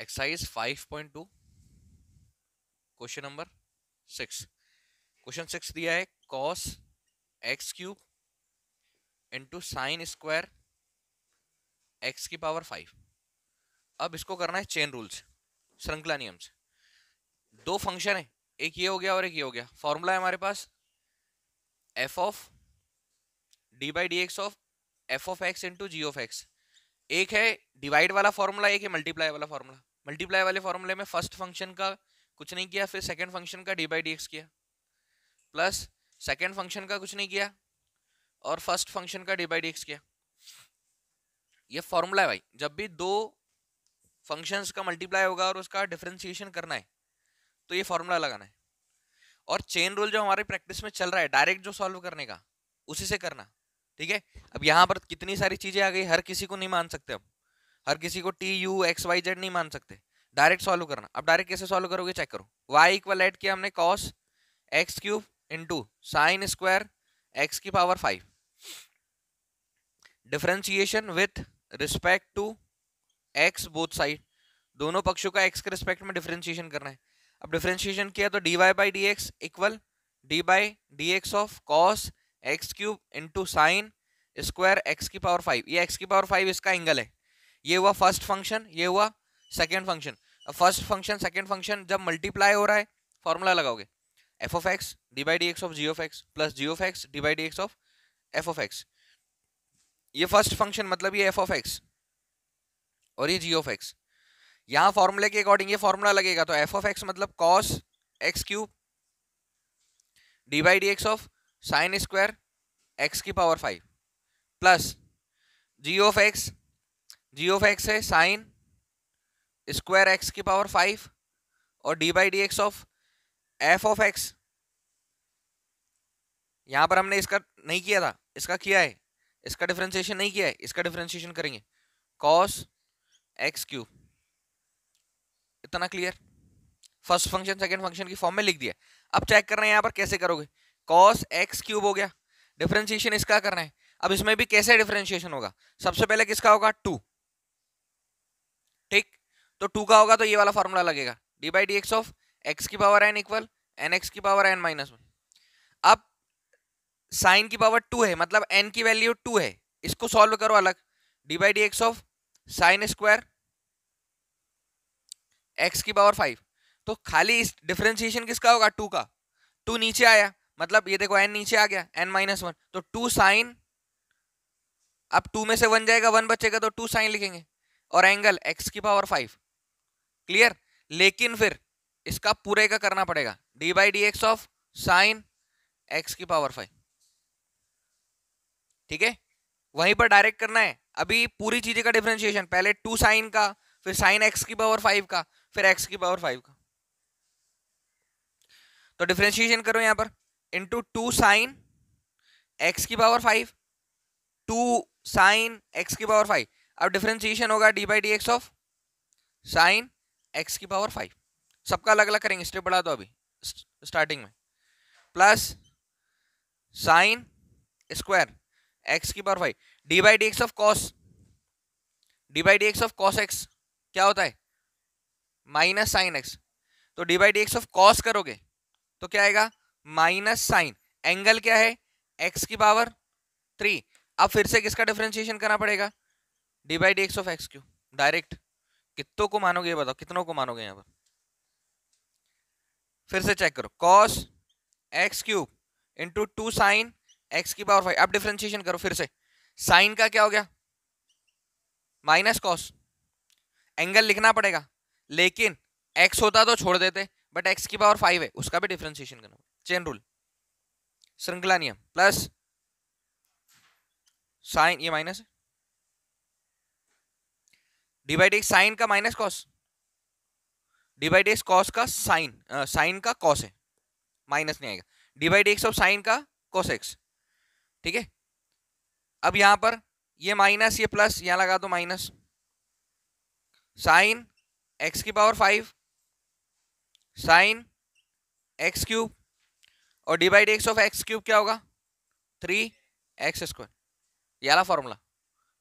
excise 5.2 question number six question six दिया है cos x cube into sine square x की power five अब इसको करना है चेन रूल्स श्रृंखला नियम से दो फंक्शन है एक ये हो गया और एक ये हो गया फॉर्मूला है हमारे पास f of d by d x of f of x into g of x एक है डिवाइड वाला फॉर्मूला एक है मल्टीप्लाई वाला फॉर्मूला मल्टीप्लाई वाले फॉर्मूले में फर्स्ट फंक्शन का कुछ नहीं किया फिर सेकेंड फंक्शन का डी बाई डी एक्स किया प्लस सेकेंड फंक्शन का कुछ नहीं किया और फर्स्ट फंक्शन का डी बाई डी एक्स किया ये फॉर्मूला है भाई जब भी दो फंक्शंस का मल्टीप्लाई होगा और उसका डिफ्रेंसिएशन करना है तो ये फॉर्मूला लगाना है और चेन रूल जो हमारे प्रैक्टिस में चल रहा है डायरेक्ट जो सॉल्व करने का उसी से करना ठीक है अब यहाँ पर कितनी सारी चीज़ें आ गई हर किसी को नहीं मान सकते अब और किसी को T U X Y Z नहीं मान सकते डायरेक्ट सॉल्व करना अब डायरेक्ट कैसे सॉल्व करोगे चेक करो वाई इक्वल एड किया हमने cos x cube into sine square x की power five differentiation with respect to x both side दोनों पक्षों का एक्स के रिस्पेक्ट में डिफ्रेंशिएशन करना है अब डिफ्रेंशिएशन किया तो d y by d x equal d by d x of cos x cube into sine square x की पावर फाइव ये एक्स की पावर फाइव इसका एंगल है ये हुआ फर्स्ट फंक्शन ये हुआ second function first function second function जब मल्टीप्लाई हो रहा है फॉर्मूला लगाओगे f of x d by d x of g of x plus g of x d by d x of f of x ये first function मतलब ये F of x और ये जी ऑफ एक्स यहाँ फॉर्मूले के according ये formula लगेगा तो एफ ऑफ एक्स मतलब cos x cube d by d x of sine square x की power five plus g of x g of x है साइन स्क्वायर एक्स की पावर फाइव और d by d x of f of x यहाँ पर हमने इसका नहीं किया था इसका किया है इसका डिफ्रेंशिएशन नहीं किया है इसका डिफ्रेंशिएशन करेंगे कॉस एक्स क्यूब इतना clear first function second function की फॉर्म में लिख दिया अब चेक कर रहे हैं यहाँ पर कैसे करोगे कॉस एक्स क्यूब हो गया डिफ्रेंशिएशन इसका करना है अब इसमें भी कैसे डिफ्रेंशिएशन होगा सबसे पहले किसका होगा टू तो टू का होगा तो ये वाला फॉर्मूला लगेगा d by d x of x की power n equal n x की पावर एन माइनस वन अब साइन की पावर टू है मतलब एन की वैल्यू टू है इसको सॉल्व करो अलग d by d x of sine square x की पावर फाइव तो खाली इस डिफ्रेंसिएशन किसका होगा टू का टू नीचे आया मतलब ये देखो एन नीचे आ गया एन माइनस वन तो टू साइन अब टू में से वन जाएगा वन बचेगा तो टू साइन लिखेंगे और एंगल एक्स की पावर फाइव क्लियर लेकिन फिर इसका पूरे का करना पड़ेगा d by d x of sine x की पावर फाइव ठीक है वहीं पर डायरेक्ट करना है अभी पूरी चीजें का डिफ्रेंशिएशन पहले टू साइन का फिर साइन एक्स की पावर फाइव का फिर एक्स की पावर फाइव का तो डिफ्रेंशिएशन करो यहां पर इंटू टू साइन एक्स की power five two sine x की पावर फाइव अब डिफ्रेंशिएशन होगा d by d x of sine x की पावर फाइव सबका अलग अलग करेंगे स्टेप बढ़ा दो अभी स्टार्टिंग में प्लस साइन स्क्वायर एक्स की power five d by d x of cos d by d x of cos x क्या होता है माइनस साइन एक्स तो d by d x of cos करोगे तो क्या आएगा माइनस साइन एंगल क्या है एक्स की पावर थ्री अब फिर से किसका डिफ्रेंशिएशन करना पड़ेगा d by d x of x cube direct कितों को मानोगे ये बताओ कितनों को मानोगे यहाँ पर फिर से चेक करो cos x cube into two sine x की पावर फाइव अब डिफ्रेंशिएशन करो फिर से साइन का क्या हो गया माइनस कॉस एंगल लिखना पड़ेगा लेकिन एक्स होता तो छोड़ देते बट एक्स की पावर फाइव है उसका भी डिफ्रेंशिएशन करना चेन रूल श्रृंखला नियम प्लस साइन ये माइनस है डिवाइड एक साइन का minus cos divide x cos का साइन साइन का कॉस है माइनस नहीं आएगा डिवाइड एक्स ऑफ साइन का कॉस एक्स ठीक है अब यहां पर ये माइनस ये प्लस यहां लगा दो माइनस साइन एक्स की power five sine x cube और divide x of x cube क्या होगा थ्री एक्स स्क्वायर ये वाला फॉर्मूला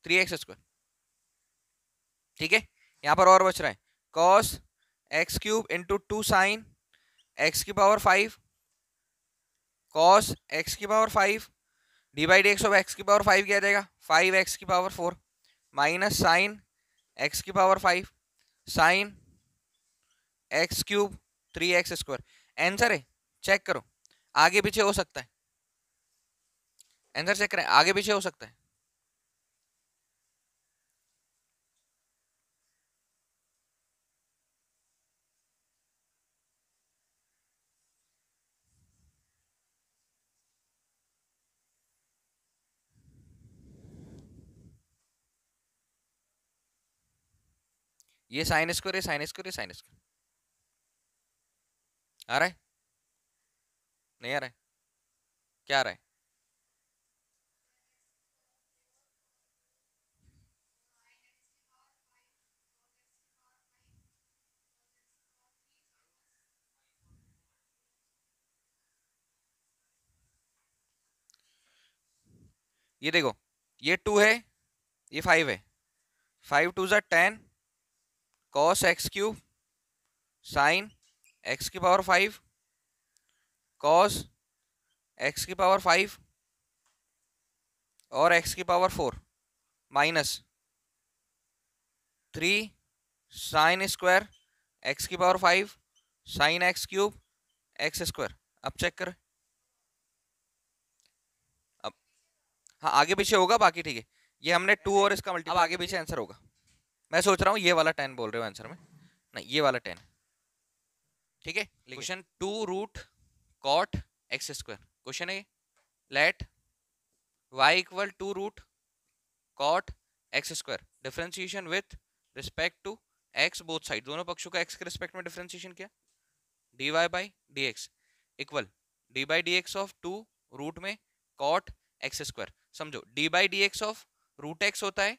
थ्री एक्स स्क्वायर ठीक है यहाँ पर और बच रहा है cos x cube into two sine x की पावर फाइव कॉस एक्स की power five divide x of x की पावर फाइव किया जाएगा फाइव एक्स की power four minus sine x की power five sine x cube three x square answer है check करो आगे पीछे हो सकता है आंसर चेक करें आगे पीछे हो सकता है ये साइन स्क्वायर ये साइन स्क्वायर ये साइन स्क्वायर आ रहा है नहीं आ रहा है क्या आ रहा है ये देखो ये टू है ये फाइव है फाइव टू जै ten cos x cube sine x की पावर फाइव कॉस एक्स की पावर फाइव और एक्स की power four minus three sine square x की power five sine x cube x square अब चेक करें अब हाँ आगे पीछे होगा बाकी ठीक है ये हमने टू और इसका मल्टी अब आगे पीछे आंसर होगा मैं सोच रहा हूँ ये वाला टेन बोल रहे हो आंसर में नहीं ये वाला टेन ठीक है question two root cot x square question है let y equal to root cot x square differentiation with respect to x both side दोनों पक्षों का एक्स के रिस्पेक्ट में डिफ्रेंसिएशन किया d y by d x equal d by d x of two root में cot x square समझो d by d x of root x होता है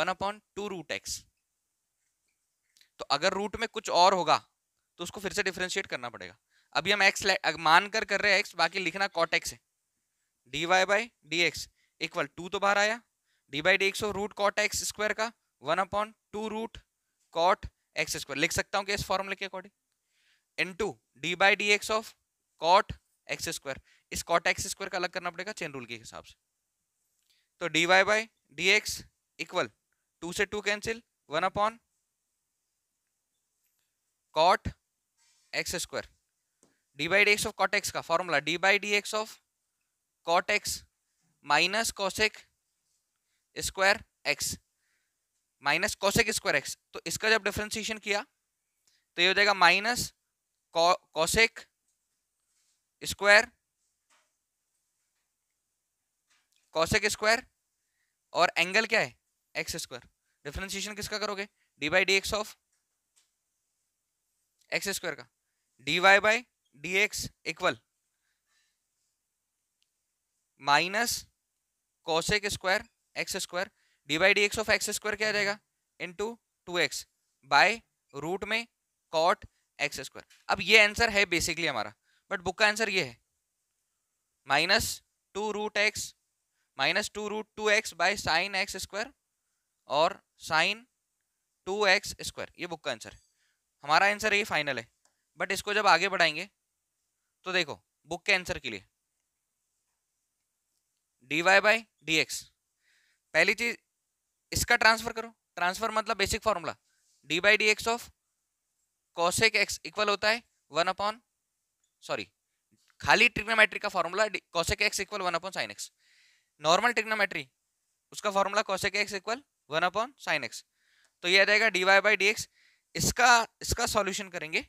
one upon two root x तो अगर root में कुछ और होगा तो उसको फिर से डिफ्रेंशिएट करना पड़ेगा अभी हम एक्स मान कर कर रहे हैं एक्स बाकी लिखना कॉट एक्स है d y by d x equal to तो बाहर आया d by d x root cot x square का one upon two root cot x square लिख सकता हूँ कि इस फॉर्मूले के according in to d by d x of cot x square इस कॉट एक्स स्क्वायर का अलग करना पड़ेगा चेन रूल के हिसाब से तो d y by d x equal to से two cancel one upon cot x square d by d x of cot x का formula d by d x of cot x minus cosec square x minus cosec square x तो इसका जब differentiation किया तो ये हो जाएगा minus cosec square cosec square और एंगल क्या है एक्स स्क्वायर डिफ्रेंसिएशन किसका करोगे d by d x of x square का d y by d x equal minus cosec square x square d by d x of x square क्या आ जाएगा into two x by root में cot x square अब ये answer है basically हमारा but book का आंसर ये है minus two root x minus two root two x by sine x square और साइन टू एक्स स्क्वायर ये बुक का आंसर है हमारा आंसर ये फाइनल है बट इसको जब आगे बढ़ाएंगे तो देखो बुक के आंसर के लिए d y by d x पहली चीज इसका ट्रांसफर करो ट्रांसफर मतलब basic formula d by d x of cosec x equal होता है वन अपॉन सॉरी खाली ट्रिग्नोमेट्री का formula cosec x equal one upon sine x normal trigonometry उसका formula cosec x equal one upon sine x तो ये आ जाएगा d y by d x इसका इसका सॉल्यूशन करेंगे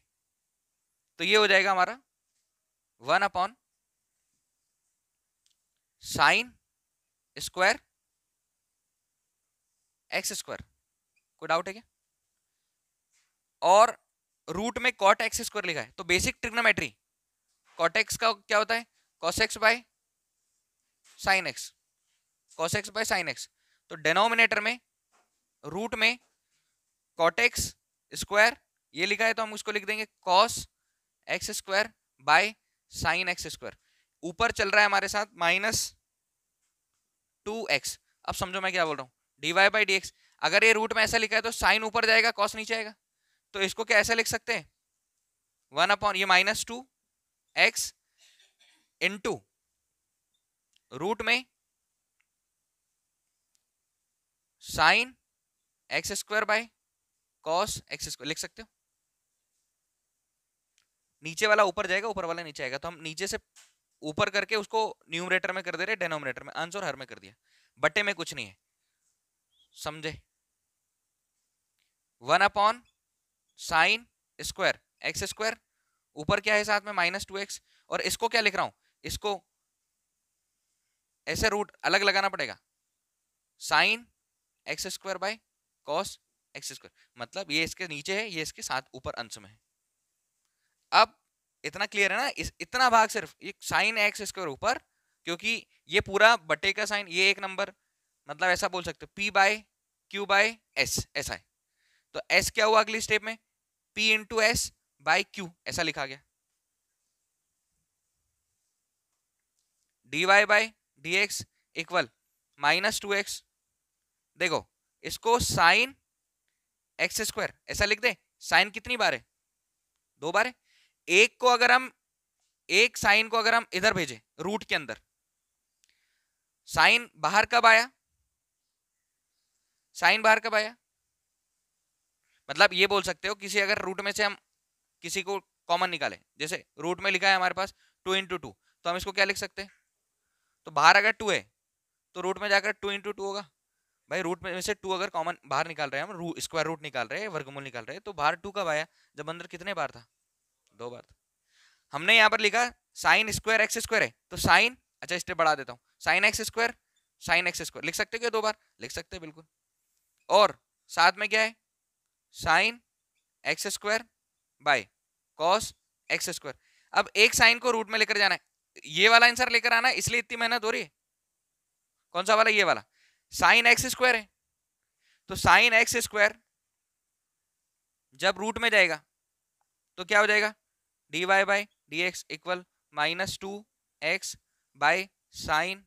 तो ये हो जाएगा हमारा one upon sine square x square कोई डाउट है क्या और रूट में कॉट एक्स स्क्वायर लिखा है तो बेसिक ट्रिग्नोमेट्री कॉट एक्स का क्या होता है cos x by sine x cos x by sine x तो डेनोमिनेटर में रूट में कॉट एक्स स्क्वायर ये लिखा है तो हम उसको लिख देंगे cos x square by sine x square ऊपर चल रहा है हमारे साथ माइनस टू एक्स अब समझो मैं क्या बोल रहा हूँ d y by d x अगर ये रूट में ऐसा लिखा है तो साइन ऊपर जाएगा कॉस नीचे आएगा तो इसको क्या ऐसा लिख सकते हैं वन अपॉन ये minus two x into root में sine x square by cos x square लिख सकते हो नीचे वाला ऊपर जाएगा ऊपर वाला नीचे आएगा तो हम नीचे से ऊपर करके उसको न्यूमरेटर में कर दे रहे डेनोमिनेटर में आंसर हर में कर दिया बटे में कुछ नहीं है समझे one upon sine square x square ऊपर क्या है साथ में माइनस टू एक्स और इसको क्या लिख रहा हूं इसको ऐसे रूट अलग लगाना पड़ेगा sine x square by cos x square मतलब ये इसके नीचे है ये इसके साथ ऊपर अंश में है अब इतना क्लियर है ना इस इतना भाग सिर्फ ये साइन एक्स स्क्वायर ऊपर क्योंकि ये पूरा बटे का साइन ये एक नंबर मतलब ऐसा बोल सकते हो p by q by s ऐसा है तो एस क्या हुआ अगली स्टेप में p into s by q ऐसा लिखा गया d y by d x equal minus two x देखो इसको साइन एक्स स्क्वायर ऐसा लिख दे साइन कितनी बार है दो बार है एक को अगर हम एक साइन को अगर हम इधर भेजें रूट के अंदर साइन बाहर कब आया साइन बाहर कब आया मतलब ये बोल सकते हो किसी अगर रूट में से हम किसी को कॉमन निकाले जैसे रूट में लिखा है हमारे पास टू इंटू टू तो हम इसको क्या लिख सकते हैं तो बाहर अगर टू है तो रूट में जाकर टू इंटू टू होगा भाई रूट में से टू अगर कॉमन बाहर निकाल रहे हैं हम रू स्क्वायर रूट निकाल रहे हैं वर्गमूल निकाल रहे हैं तो बाहर टू कब आया जब अंदर कितने बार था दो बार था हमने यहाँ पर लिखा साइन स्क्वायर एक्स स्क्वायर है तो साइन अच्छा स्टेप बढ़ा देता हूँ sine x square sine x square लिख सकते क्या दो बार लिख सकते हैं बिल्कुल और साथ में क्या है sine x square by cos x square अब एक साइन को रूट में लेकर जाना है ये वाला आंसर लेकर आना इसलिए इतनी मेहनत हो रही है कौन सा वाला ये वाला साइन एक्स स्क्वायर है तो साइन एक्स स्क्वायर जब रूट में जाएगा तो क्या हो जाएगा d y by d x equal minus two x by sine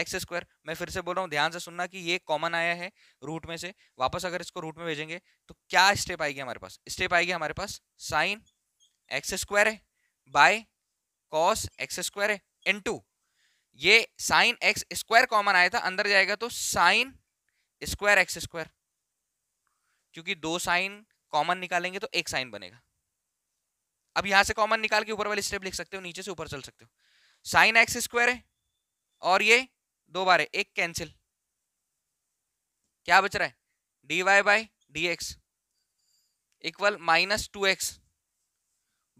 x square मैं फिर से बोल रहा हूँ ध्यान से सुनना कि ये कॉमन आया है रूट में से वापस अगर इसको रूट में भेजेंगे तो क्या स्टेप आएगी हमारे पास स्टेप आएगी हमारे पास साइन एक्स स्क्वायर है बाय कॉस एक्स स्क्वायर है इन टू ये साइन एक्स स्क्वायर कॉमन आया था अंदर जाएगा तो साइन स्क्वायर एक्स स्क्वायर क्योंकि दो साइन कॉमन निकालेंगे तो एक साइन बनेगा अब यहां से कॉमन निकाल के ऊपर वाली स्टेप लिख सकते हो नीचे से ऊपर चल सकते हो साइन एक्स स्क्वायर है और ये दो बार है एक कैंसिल क्या बच रहा है d y by d x equal minus two x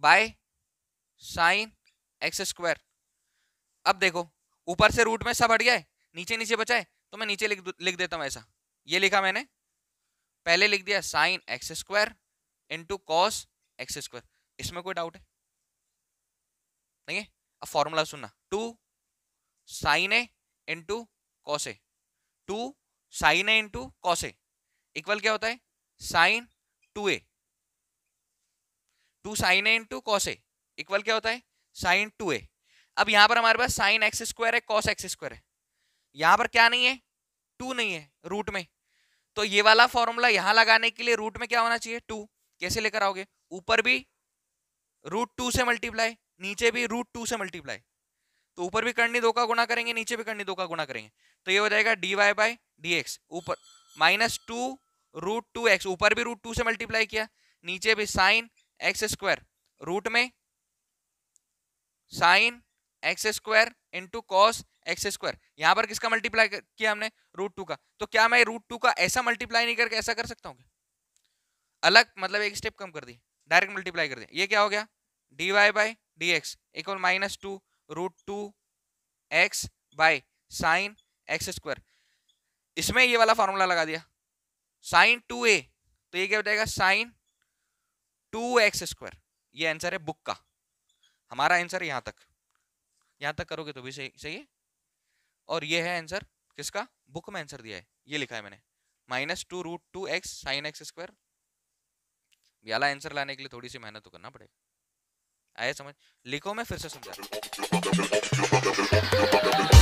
by sine x square अब देखो ऊपर से रूट में सब हट गया है नीचे नीचे बचा है तो मैं नीचे लिख लिख देता हूँ ऐसा ये लिखा मैंने पहले लिख दिया sine x square into cos x square इसमें कोई डाउट है नहीं है अब फॉर्मूला सुनना two sine A into cos A two sine A into cos A equal क्या होता है sine two A two sine A into cos A equal क्या होता है साइन टू ए अब यहां पर हमारे पास साइन एक्स स्क्वायर है कॉस एक्स स्क्वायर है यहां पर क्या नहीं है टू नहीं है रूट में तो ये वाला फॉर्मूला यहां लगाने के लिए रूट में क्या होना चाहिए टू कैसे लेकर आओगे ऊपर भी रूट टू से मल्टीप्लाई नीचे भी रूट टू से मल्टीप्लाई तो ऊपर भी करनी दो का गुना करेंगे नीचे भी करनी दो का गुना करेंगे तो ये हो जाएगा d y by d x ऊपर minus two root two x ऊपर भी रूट टू से मल्टीप्लाई किया नीचे भी साइन एक्स स्क्वायर रूट में sine x square into cos x square यहाँ पर किसका मल्टीप्लाई किया हमने रूट टू का तो क्या मैं रूट टू का ऐसा मल्टीप्लाई नहीं करके ऐसा कर सकता हूँ अलग मतलब एक स्टेप कम कर दी डायरेक्ट मल्टीप्लाई कर दिया ये क्या हो गया d y by d x equal minus two root two x by sine x square इसमें ये वाला फॉर्मूला लगा दिया साइन टू ए तो ये क्या हो जाएगा साइन टू एक्स स्क्वायर ये आंसर है बुक का हमारा आंसर यहाँ तक यहां तक करोगे तो भी सही सही है और ये है आंसर किसका बुक में आंसर दिया है ये लिखा है मैंने minus two root two x sine x square वाला आंसर लाने के लिए थोड़ी सी मेहनत तो करना पड़ेगा आया समझ लिखो मैं फिर से समझा